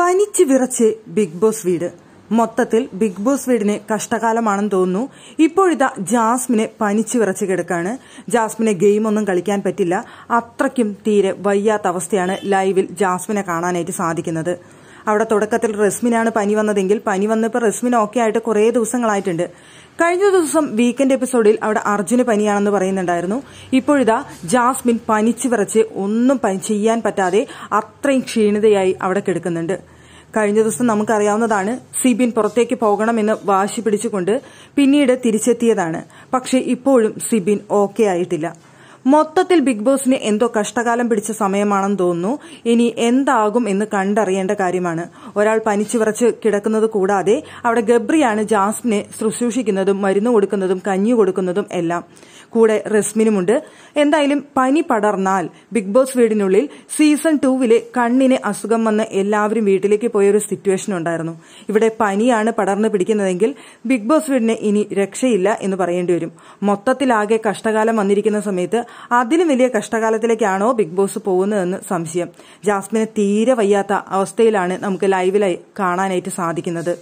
പനിച്ച് വിറച്ച് big boss വീട് മൊത്തത്തിൽ ബിഗ് ബോസ് വീടിന് കഷ്ടകാലമാണെന്ന് തോന്നുന്നു ഇപ്പോഴിതാ ജാസ്മിനെ പനിച്ചു വിറച്ച് കിടക്കാണ് ജാസ്മിനെ ഗെയിമൊന്നും കളിക്കാൻ പറ്റില്ല അത്രയ്ക്കും തീരെ വയ്യാത്ത അവസ്ഥയാണ് ലൈവിൽ ജാസ്മിനെ കാണാനായിട്ട് സാധിക്കുന്നത് അവിടെ തുടക്കത്തിൽ റസ്മിനാണ് പനി വന്നതെങ്കിൽ പനി വന്നപ്പോൾ റസ്മിൻ ഓക്കെ ആയിട്ട് കുറേ ദിവസങ്ങളായിട്ടുണ്ട് കഴിഞ്ഞ ദിവസം വീക്കെൻഡ് എപ്പിസോഡിൽ അവിടെ അർജുന് പനിയാണെന്ന് പറയുന്നുണ്ടായിരുന്നു ഇപ്പോഴിതാ ജാസ്മിൻ പനിച്ചു വിറച്ച് ഒന്നും ചെയ്യാൻ പറ്റാതെ അത്രയും ക്ഷീണിതയായി അവിടെ കിടക്കുന്നുണ്ട് കഴിഞ്ഞ ദിവസം നമുക്കറിയാവുന്നതാണ് സിബിൻ പുറത്തേക്ക് പോകണമെന്ന് വാശി പിടിച്ചുകൊണ്ട് പിന്നീട് തിരിച്ചെത്തിയതാണ് പക്ഷേ ഇപ്പോഴും സിബിൻ ഓക്കെ ആയിട്ടില്ല മൊത്തത്തിൽ ബിഗ് ബോസിന് എന്തോ കഷ്ടകാലം പിടിച്ച സമയമാണെന്ന് തോന്നുന്നു ഇനി എന്താകും എന്ന് കണ്ടറിയേണ്ട കാര്യമാണ് ഒരാൾ പനിച്ചു വിറച്ച് കിടക്കുന്നത് കൂടാതെ അവിടെ ഗബ്രിയാണ് ജാസ്മിനെ ശുശ്രൂഷിക്കുന്നതും മരുന്ന് കൊടുക്കുന്നതും കഞ്ഞു കൊടുക്കുന്നതും എല്ലാം കൂടെ റെസ്മിനുമുണ്ട് എന്തായാലും പനി പടർന്നാൽ ബിഗ് ബോസ് വീടിനുള്ളിൽ സീസൺ ടൂവിലെ കണ്ണിന് അസുഖം വന്ന് എല്ലാവരും വീട്ടിലേക്ക് പോയൊരു സിറ്റുവേഷൻ ഉണ്ടായിരുന്നു ഇവിടെ പനിയാണ് പടർന്നു പിടിക്കുന്നതെങ്കിൽ ബിഗ് ബോസ് വീടിന് ഇനി രക്ഷയില്ല എന്ന് പറയേണ്ടി വരും മൊത്തത്തിലാകെ കഷ്ടകാലം വന്നിരിക്കുന്ന സമയത്ത് അതിലും വലിയ കഷ്ടകാലത്തിലേക്കാണോ ബിഗ് ബോസ് പോകുന്നതെന്ന് സംശയം ജാസ്മിനെ തീരെ വയ്യാത്ത അവസ്ഥയിലാണ് നമുക്ക് ലൈവിലായി കാണാനായിട്ട് സാധിക്കുന്നത്